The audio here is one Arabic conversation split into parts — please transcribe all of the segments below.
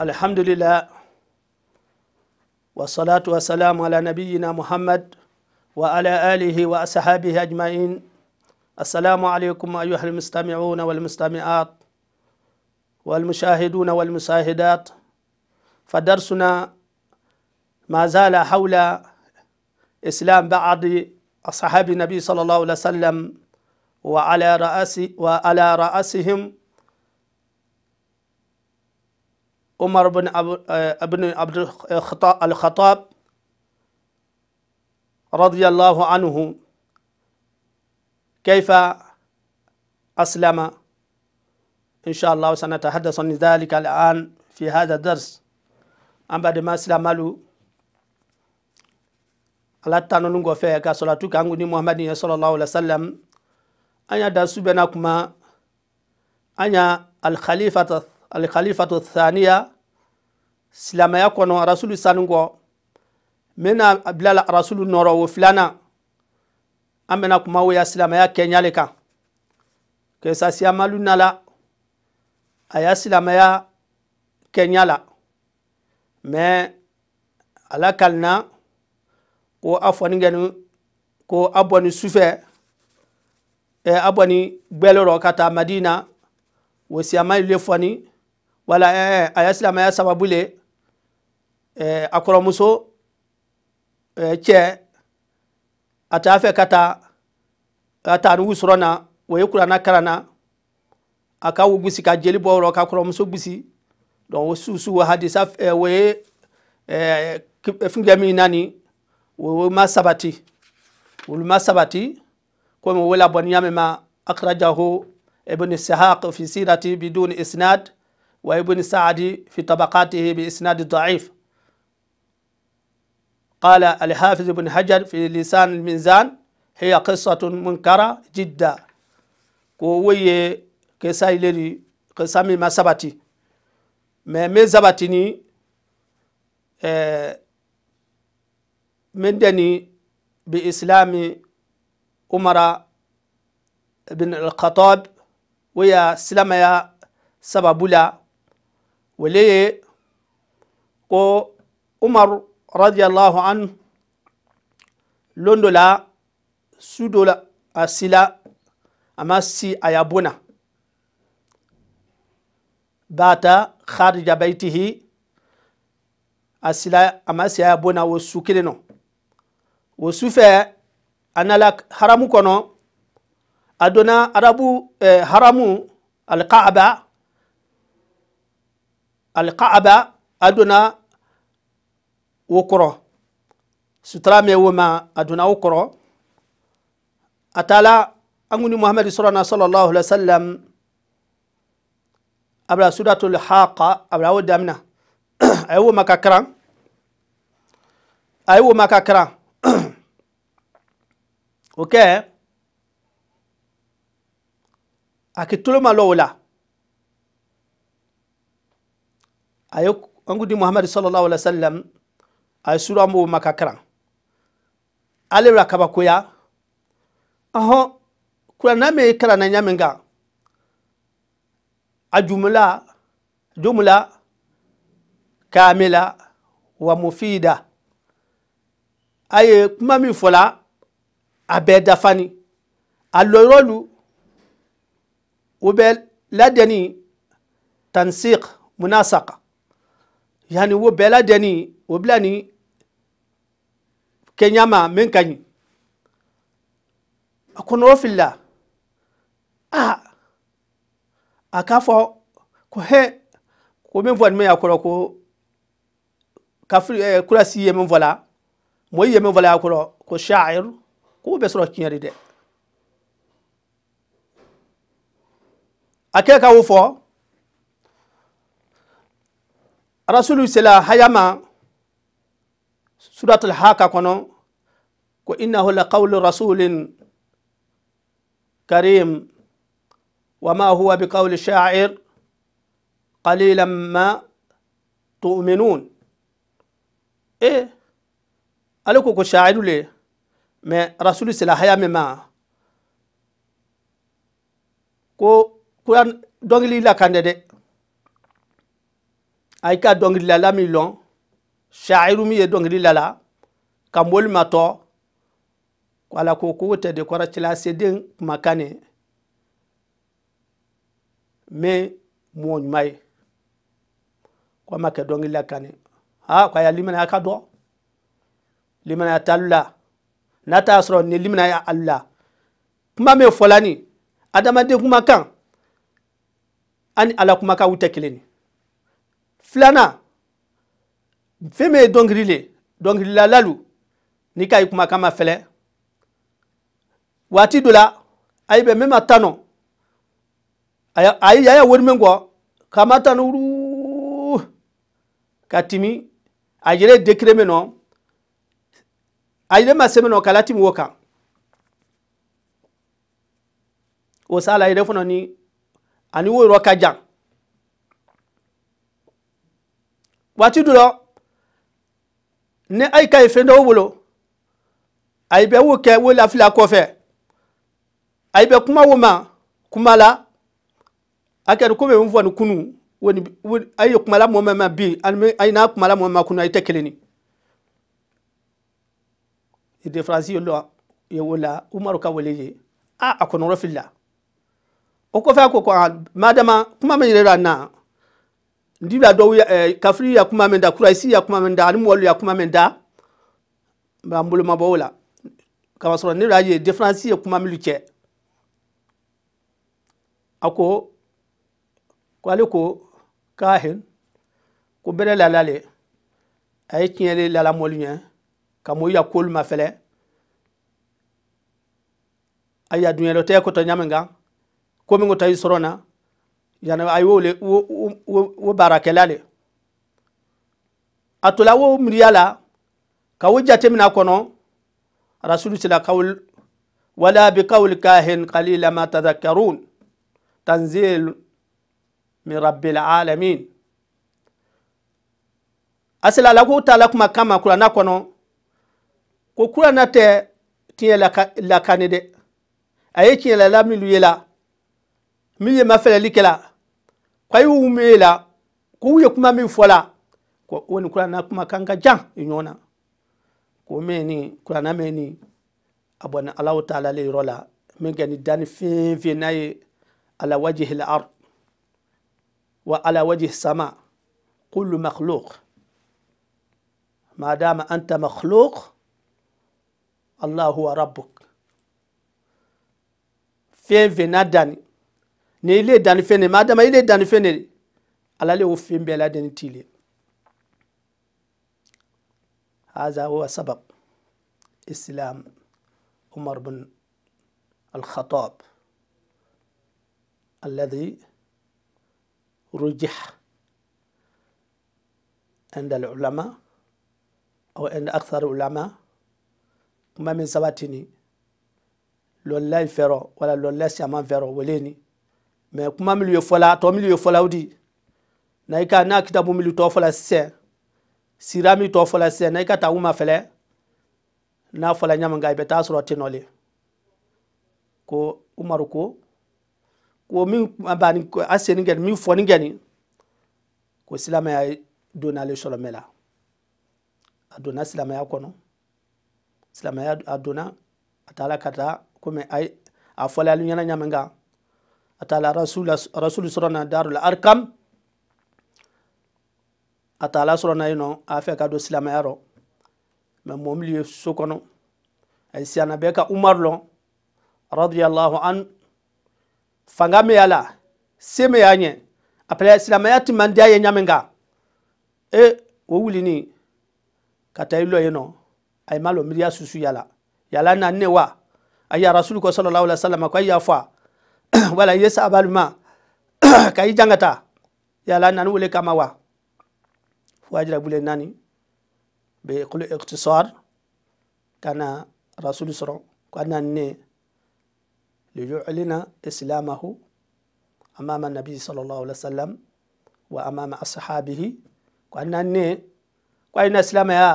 الحمد لله والصلاة والسلام على نبينا محمد وعلى آله وأصحابه أجمعين السلام عليكم أيها المستمعون والمستمعات والمشاهدون والمشاهدات فدرسنا ما زال حول إسلام بعض أصحاب النبي صلى الله عليه وسلم وعلى رأس وعلى رأسهم عمر بن ابن عبد الخطاب رضي الله عنه كيف أسلم إن شاء الله سنتحدث عن ذلك الآن في هذا الدرس أما بعد ما أسلم له ala tano lungo fe ka salatu kangu ni muhammadin sallallahu alaihi wasallam anya da subena kuma anya al khalifata alkhalifatu thaniya silamaya kɔnɔ rasulu sanu kɔ n bɛna bila la rasulu nɔrɔ o filanan an bɛna kuma o ya silamaya kɛɲale kan kesa siyamalu nala a ya silamaya kɛɲa la mɛ ala kalina ko a fɔni kɛni ko a bɔni sufɛ ɛ a bɔni gbɛlɛrɔ ka taa madina o siyamalu le fɔni wala eh, eh, a ya silamɛya sababu le eh, a kɔrɔmuso eh, cɛ a t'a fɛ ka taa a taa ni wusɔrɔ na o ye kuranna kalan a ka wo gusi ka jeli bɔ yɔrɔ ka kɔrɔmuso gusi donc o susu o hadisa eh, o ye eh, fɛngɛ min na nin o ma sabati olu ma sabati komi o labɔniya min ma akrajahu ibn sahaq fi sirati biduni isnad وابن سعد في طبقاته بإسناد ضعيف قال الحافظ بن حجر في لسان الميزان هي قصة منكرة جدا كوي كساي لري قسامي ما سبتي ما من زبتني آه، من دني بإسلام عمر بن الخطاب ويا سلميا سببولا welee ko umar radiyallahu anhu londo la sudo la a sila ama si aya bona bata kharija baitihi a sila ama si aya bona wo su kelen wo su fɛ haramu kɔnɔ a donna arabu eh, haramu alkaaba alkaaba adona wo kɔrɔ sutura mɛ wo ma adona wo kɔrɔ a taala anguni muhamadu sɔrɔna sallallahu alaihi wa sallam abra sudatul haqa abra wo damina a ye wo ma ka karan a ye wo ka karan o kɛ a kitolo ma lɔ o la ayo angudi muhammad sallallahu alaihi wasallam ay sura mo makakran ale rakaba koya aho kura na me kara na nyame nga ajumla jumla kamila wa mufida aye kuma mi fola abẹ dafani alọrọlu wo bẹ tansiq munasaka yani wo bɛɛ la dɛni o bila ni kɛɲa min ka ɲi a kɔnɔ o filila a a k'a fɔ ko hɛ ko min fɔ nin min y'a kɔrɔ ko kafiri ɛɛ kurasi ye min fɔ la mɔyi ye min fɔ la y'a kɔrɔ ko sha'ir k'o bɛ sɔrɔ tiɲɛ de dɛ a kɛ ka fɔ rasulu sela hayama suratul haka kono ko innahu la qawlu rasulin karim wama huwa biqawli sha'ir qalilan ma tuminun e ale ko ko sha'iru le mais rasulu sela hayame ma ko kuran dongili la kande de a ka la min lɔn shairu min ye dɔnkili la ka moli ma tɔ ala ko ko tɛ de kɔrɔcila seden kumakan ne me mɔɔ ɲuman ye ko a ma kɛ dɔnkilila kan ne ha ko a ya limanaya ka dɔ limanaya t'alu la n'a t'a sɔrɔ ni limanaya alu la kuma min fɔla ni adamaden kumakan ani ala kumakan u tɛ kelen filanan fɛn min ye dɔnkili le dɔnkilila lalu n'i ka ɲi kumakan ma fɛlɛ waati dɔ la a yi bɛ min ma tanɔ a yi yaya wari min kɔ k'a ma tanɔ wuru ka timi a yɛrɛ dekire min nɔ a yɛrɛ ma se min nɔ k'a la timi o kan o sa la yɛrɛ fana ni ani o yɔrɔ ka jan. waati dɔ la ni a ka ye fɛn dɔw wolo a bɛ wo kɛ wo lafila kɔfɛ a bɛ kuma wo ma kuma la a kɛra komi n fɔ nin kunu wani a ye kuma la mɔgɔ ma bi a ye n'a kuma la mɔgɔ min ma kunu a ye tɛ kelen ye différence ye ye wo la umaru ka wele ye a a kɔnɔrɔ fili la o kɔfɛ a ko ko madama kuma min yɛrɛ la na. ndibla ya eh, kafri ya kuma menda kuraisi ya kuma menda ani mɔlu ya kuma da b'an bolo mabɔ o la kaba sɔrɔ ne ye kuma miluche ako a kahin ko bere la lale ay ye la la lala nyen ɲɛ ka ya kol ma fele ay ya dunyɛ dɔ tɛ kɔtɔ ɲamin ko mi kɔtɔ i yani ay wo le wo wo wo baarakɛla le a tola wo miiriya la ka wo jatemina kɔnɔ rasulu sila kawul wala bi kawul kahin qalila ma tadhakkarun tanzil min rabbil alamin asila la ko taala kuma kama kurana kɔnɔ ko kurana tɛ tiɲɛ lakane dɛ a ye tiɲɛ la la milu ye la milu ye ma fɛlɛli kɛla kwa hiyo umela ku ye kuma min fɔla ko woni na kuma kanga jan inyona kwa na ko meni kurana meni a bɔni alahu taala le rola menge ni dani fin fɛn n'a ala wajih la ar wa ala wajih sama kulu makhluk madama anta makhluk Allah huwa rabbuk fin فين na dani ne ile dani fene madama ile danifene ala le wo fen bɛɛ ladeni ti le هذا هو سبب استلام عمر بن الخطاب الذي رجح عند العلماء أو عند أكثر العلماء ما من سباتني لولا فيرو ولا لولا سيما فيرو وليني me kuma minnu ye fɔla tɔ minnu ye fɔlaw di na i ka n'a kitabu minnu tɔ fɔla sisan sira min tɔ fɔla sisan na i ka taa u fɛlɛ n'a fɔla ɲama kan i bɛ taa sɔrɔ ten nɔ ko umaru ko ko min ba ni a senni kɛ min fɔ ni kɛ nin ko silamɛya donna ale sɔrɔmɛ la a donna silamɛya kɔnɔ silamɛya a donna a taara ka taa komi a fɔla ale ɲɛna ɲama kan atala rasula rasulu sorona darul arkam atala sorona yino afɛ ka do silamaya rɔ mɛ mɔmili ye so kɔnɔ a siyana bɛɛ ka umar lɔn radiyallahu an fanga me y'a la se me y'a ɲɛ après silamaya ti man di a ye ɲamin kan e o wulini ka taa i lɔ yen nɔ a ye ma lɔ miiriya susu yala yala na ne wa a ye rasulu ko sallallahu alaihi wa sallam ko a y'a fɔ a wala yesa abaluma kayi jangata yala nani wole kama wa wajira bule nani be kulu iqtisar kana rasulu soro ko annani ne liyuclina islamahu amama nabi sallallahu alaihi wasallam wa amama ashabihi ko annani ne ko ayina silama ya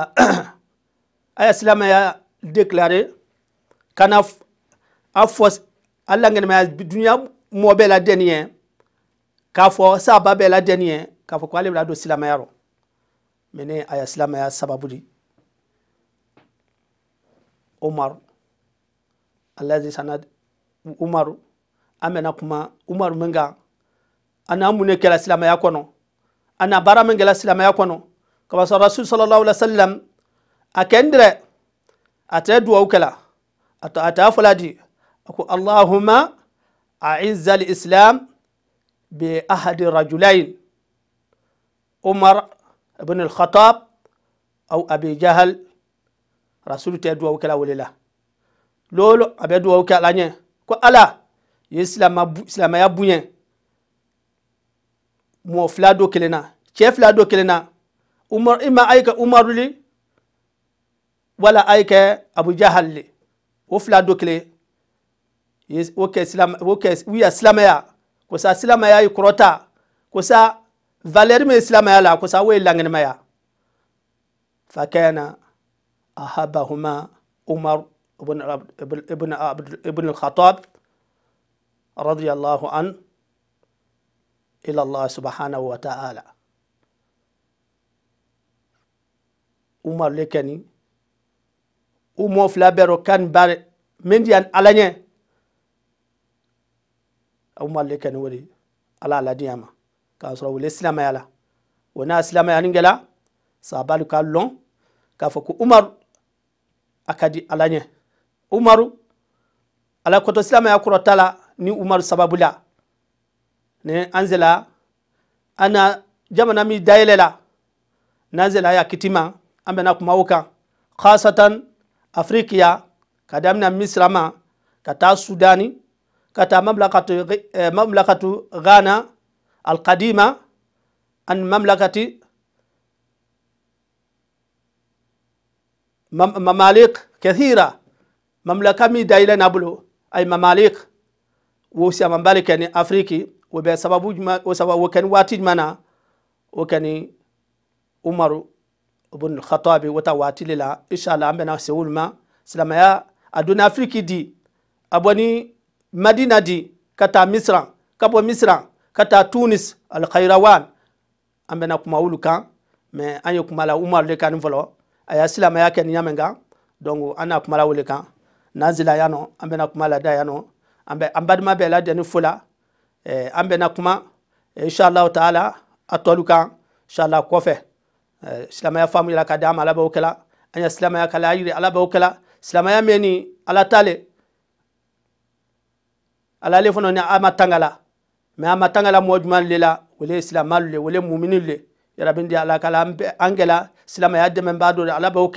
aya silama ya déclaré kana a fos ala ŋɛnɛmaya duniya mɔ bɛɛ la dɛnniɛ k'a fɔ saaba bɛɛ la dɛnniɛ k'a fɔ ko ale bɛna don silamɛya rɔ mɛ ne a ya silamɛya sababu di umaru alazi sana umaru an bɛna kuma umaru min kan a n'a mun de kɛra silamɛya kɔnɔ a n'a baara min kɛra silamɛya kɔnɔ kabasɔrɔ rasul sallallahu alaihi sallam a kɛ n dirɛ a tɛ duwawu kɛla a t'a fɔla di. أكو اللهم أعز الإسلام بأحد الرجلين عمر بن الخطاب أو أبي جهل رسول تدعو وكلا ولا لولو أبي دعو وكلا نيه كو ألا يسلام إسلام يا بنيه مو فلادو كلنا كيف فلادو كلنا عمر إما أيك عمر لي ولا أيك أبو جهل لي وفلادو كلي wiya silamaya kosa silamaya i kɔrɔta kosa valɛri min silamaya la kosa wo ye laŋanimaya fakana ahabahuma umar ibn, ibn, ibn, ibn al-khattab radiyallahu an ila allah subhanahu wa ta'ala umar le kani umo fila bɛrɛ kan bari min di yan ala ɲɛ umaru le kani wori ala ala diya ma k'a sɔrɔ wele silamɛya la o n'a silamɛya nin kɛla sahabalu k'a lɔn k'a fɔ ko umaru a ka di ala ɲɛ umaru ala kɔtɔ silamɛya kɔrɔ t'a la ni umaru sababu la ni an zela an na jamana min dayɛlɛ la n'an zela y'a kiti ma an bɛna kuma o kan khasatan afirikiya ka daminɛ misira ma ka taa sudani كتا مملكة آه، مملكة غانا القديمة عن مملكة ممالك كثيرة مملكة مي دايلة نابلو أي ممالك وسيا ممالك يعني أفريقي وبسبب وسبب وكان واتج منا وكان عمر بن الخطاب وتواتي للا إن شاء الله أمنا سيول ما سلام يا أدون أفريقي دي أبوني madina di ka taa misira ka bɔ misira ka taa tunis alkhairawan an bɛna kuma olu kan mɛ an ye kuma la umaru le kan nin fɔlɔ a y'a silamɛya kɛ nin ɲamɛ kan donc an na kuma la o le kan n'an zila yan nɔ an bɛna kuma la da yan nɔ an bɛ an badenma bɛɛ lajɛlen fo la ɛɛ an bɛna kuma inshallah taala a tɔlu kan inshallah kɔfɛ ɛɛ e, silamɛya faamu yɛrɛ ka di an ma ala b'o kɛla an ye silamɛya kalan yiri ala b'o kɛla silamɛya min ala ta ala le fana ni ama tangala mais ama tangala mo juman le la wole silamalu le wole muminin le ya rabbi ndi ala kala angela silamaya dɛmɛ b'a do ala b'o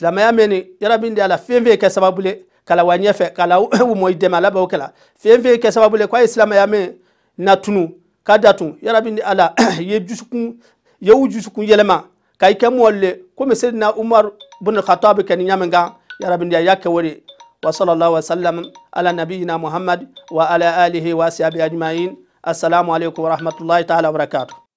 ya meni ya rabbi ndi ala fɛn ke sababu le kala wanye fe kala mɔ i dɛmɛ ala ba kɛla fɛn fɛn kɛ sababu le kwa ye ya me na tunu kada tun ya rabbi ndi ala ye jusukun ye u jusukun yɛlɛma ka i kɛ mɔli le komi sedina umaru bun khatabi kɛ ni ɲamin kan yarabindi y'a kɛ o وصلى الله وسلم على نبينا محمد وعلى آله وصحبه أجمعين السلام عليكم ورحمة الله تعالى وبركاته